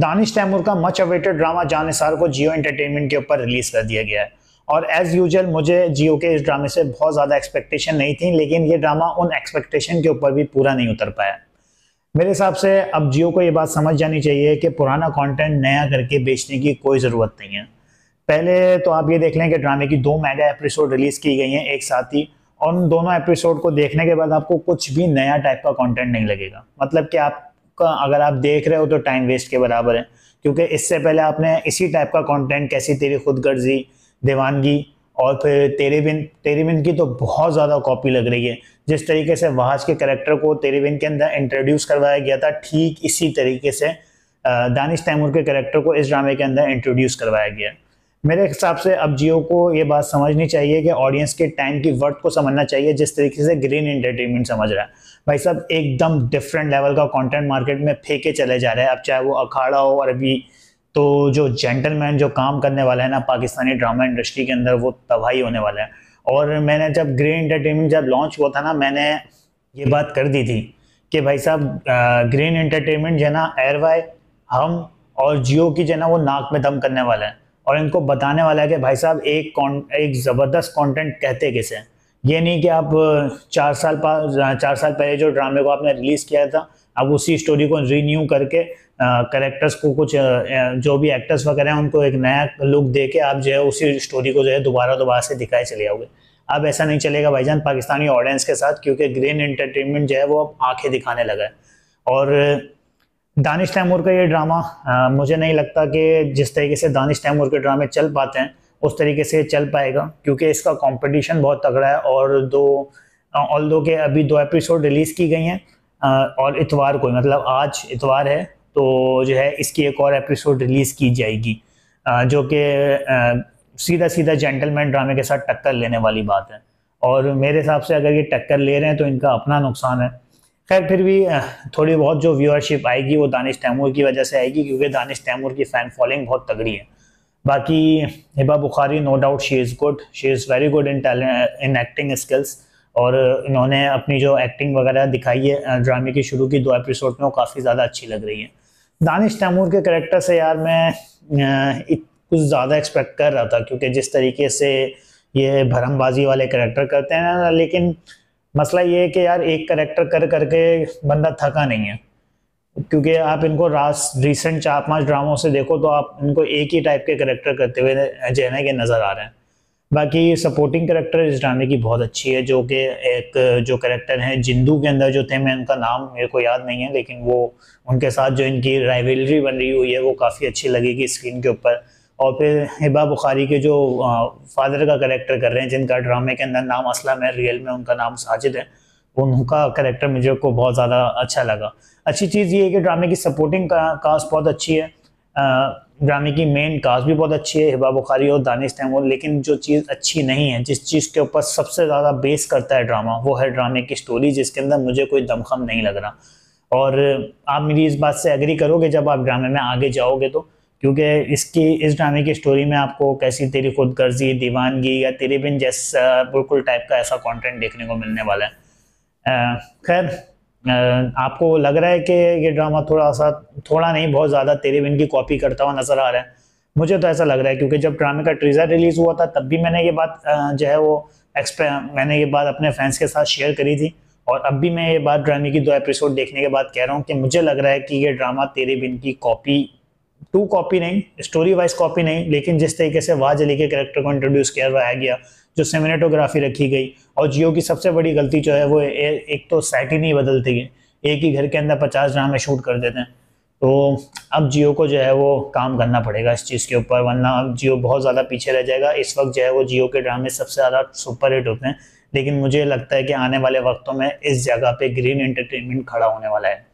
दानिश तैमूर का much awaited drama जान सार को जियो एंटरटेनमेंट के ऊपर रिलीज कर दिया गया है और एज यूजल मुझे जियो के इस ड्रामे से बहुत ज़्यादा एक्सपेक्टेशन नहीं थी लेकिन ये ड्रामा उन एक्सपेक्टेशन के ऊपर भी पूरा नहीं उतर पाया मेरे हिसाब से अब जियो को ये बात समझ जानी चाहिए कि पुराना कंटेंट नया करके बेचने की कोई ज़रूरत नहीं है पहले तो आप ये देख लें कि ड्रामे की दो मेगा एपिसोड रिलीज़ की गई हैं एक साथ ही और उन दोनों एपिसोड को देखने के बाद आपको कुछ भी नया टाइप का कंटेंट नहीं लगेगा मतलब कि आप का अगर आप देख रहे हो तो टाइम वेस्ट के बराबर है क्योंकि इससे पहले आपने इसी टाइप का कंटेंट कैसी तेरी खुद गर्जी दीवानगी और फिर तेरे बिन तेरे बिन की तो बहुत ज़्यादा कॉपी लग रही है जिस तरीके से वहाज के करेक्टर को तेरे बिन के अंदर इंट्रोड्यूस करवाया गया था ठीक इसी तरीके से दानिश तैमूर के करेक्टर को इस ड्रामे के अंदर इंट्रोड्यूस करवाया गया मेरे हिसाब से अब जियो को ये बात समझनी चाहिए कि ऑडियंस के टाइम की वर्थ को समझना चाहिए जिस तरीके से ग्रीन एंटरटेनमेंट समझ रहा है भाई साहब एकदम डिफरेंट लेवल का कंटेंट मार्केट में फेंके चले जा रहे हैं अब चाहे वो अखाड़ा हो और अभी तो जो जेंटलमैन जो काम करने वाला है ना पाकिस्तानी ड्रामा इंडस्ट्री के अंदर वो तबाही होने वाला है और मैंने जब ग्रीन इंटरटेनमेंट जब लॉन्च हुआ था ना मैंने ये बात कर दी थी कि भाई साहब ग्रीन इंटरटेनमेंट जो है ना एयरवाई हम और जियो की जो है ना वो नाक में दम करने वाला है और इनको बताने वाला है कि भाई साहब एक कौन एक ज़बरदस्त कंटेंट कहते किसे हैं ये नहीं कि आप चार साल चार साल पहले जो ड्रामे को आपने रिलीज़ किया था अब उसी स्टोरी को रीन्यू करके करेक्टर्स को कुछ जो भी एक्टर्स वगैरह हैं उनको एक नया लुक दे के आप जो है उसी स्टोरी को जो है दोबारा दोबारा से दिखाए चले जाओगे अब ऐसा नहीं चलेगा भाईजान पाकिस्तानी ऑडियंस के साथ क्योंकि ग्रीन एंटरटेनमेंट जो है वो अब आंखें दिखाने लगा है और दानिश तैमूर का ये ड्रामा आ, मुझे नहीं लगता कि जिस तरीके से दानिश तैमूर के ड्रामे चल पाते हैं उस तरीके से चल पाएगा क्योंकि इसका कंपटीशन बहुत तगड़ा है और दो ऑल दो के अभी दो एपिसोड रिलीज़ की गई हैं और इतवार को मतलब आज इतवार है तो जो है इसकी एक और एपिसोड रिलीज़ की जाएगी आ, जो कि सीधा सीधा जेंटलमैन ड्रामे के साथ टक्कर लेने वाली बात है और मेरे हिसाब से अगर ये टक्कर ले रहे हैं तो इनका अपना नुकसान है खैर फिर भी थोड़ी बहुत जो व्यूअरशिप आएगी वो दानिश तैमूर की वजह से आएगी क्योंकि दानिश तैमूर की फ़ैन फॉलोइंग बहुत तगड़ी है बाकी Hiba Bukhari no doubt she is good she is very good in talent in acting skills और इन्होंने अपनी जो एक्टिंग वगैरह दिखाई है ड्रामे की शुरू की दो एपिसोड में वो काफ़ी ज़्यादा अच्छी लग रही है दानिश तैमूर के करेक्टर से यार मैं कुछ ज़्यादा एक्सपेक्ट कर रहा था क्योंकि जिस तरीके से ये भरमबाजी वाले करेक्टर करते हैं लेकिन मसला ये है कि यार एक करेक्टर कर करके बंदा थका नहीं है क्योंकि आप इनको रास रिसेंट चार पांच ड्रामों से देखो तो आप इनको एक ही टाइप के करेक्टर करते हुए जैना के नज़र आ रहे हैं बाकी सपोर्टिंग करेक्टर इस ड्रामे की बहुत अच्छी है जो कि एक जो करेक्टर हैं जिंदू के अंदर जो थे मैं उनका नाम मेरे को याद नहीं है लेकिन वो उनके साथ जो इनकी राइवलरी बन रही हुई है वो काफ़ी अच्छी लगेगी स्क्रीन के ऊपर और फिर हिबा बुखारी के जो फादर का करेक्टर कर रहे हैं जिनका ड्रामे के अंदर नाम असलम है रियल में उनका नाम साजिद है उनका करेक्टर मुझे को बहुत ज़्यादा अच्छा लगा अच्छी चीज़ ये है कि ड्रामे की सपोर्टिंग का कास्ट बहुत अच्छी है ड्रामे की मेन कास्ट भी बहुत अच्छी है हिबा बुखारी और दानिश तैमूर लेकिन जो चीज़ अच्छी नहीं है जिस चीज़ के ऊपर सबसे ज़्यादा बेस करता है ड्रामा वो है ड्रामे की स्टोरी जिसके अंदर मुझे कोई दमखम नहीं लग रहा और आप मेरी इस बात से एग्री करोगे जब आप ड्रामे में आगे जाओगे तो क्योंकि इसकी इस ड्रामे की स्टोरी में आपको कैसी तेरी खुद गर्जी दीवानगी या तेरे बिन जैसा बिल्कुल टाइप का ऐसा कंटेंट देखने को मिलने वाला है खैर आपको लग रहा है कि ये ड्रामा थोड़ा सा थोड़ा नहीं बहुत ज़्यादा तेरे बिन की कॉपी करता हुआ नज़र आ रहा है मुझे तो ऐसा लग रहा है क्योंकि जब ड्रामे का ट्रीज़र रिलीज़ हुआ था तब भी मैंने ये बात जो है वो एक्सपे मैंने ये बात अपने फैंस के साथ शेयर करी थी और अब भी मैं ये बात ड्रामे की दो एपिसोड देखने के बाद कह रहा हूँ कि मुझे लग रहा है कि ये ड्रामा तेरे बिन की कॉपी टू कॉपी नहीं स्टोरी वाइज कॉपी नहीं लेकिन जिस तरीके से वाज अली के करेक्टर को इंट्रोड्यूस किया गया जो सेमिनेटोग्राफी रखी गई और जियो की सबसे बड़ी गलती जो है वो ए, एक तो सेट ही नहीं बदलती है एक ही घर के अंदर पचास ड्रामे शूट कर देते हैं तो अब जियो को जो है वो काम करना पड़ेगा इस चीज़ के ऊपर वरना अब जियो बहुत ज़्यादा पीछे रह जाएगा इस वक्त जो है वो जियो के ड्रामे सबसे ज़्यादा सुपर हिट होते हैं लेकिन मुझे लगता है कि आने वाले वक्तों में इस जगह पे ग्रीन एंटरटेनमेंट खड़ा होने वाला है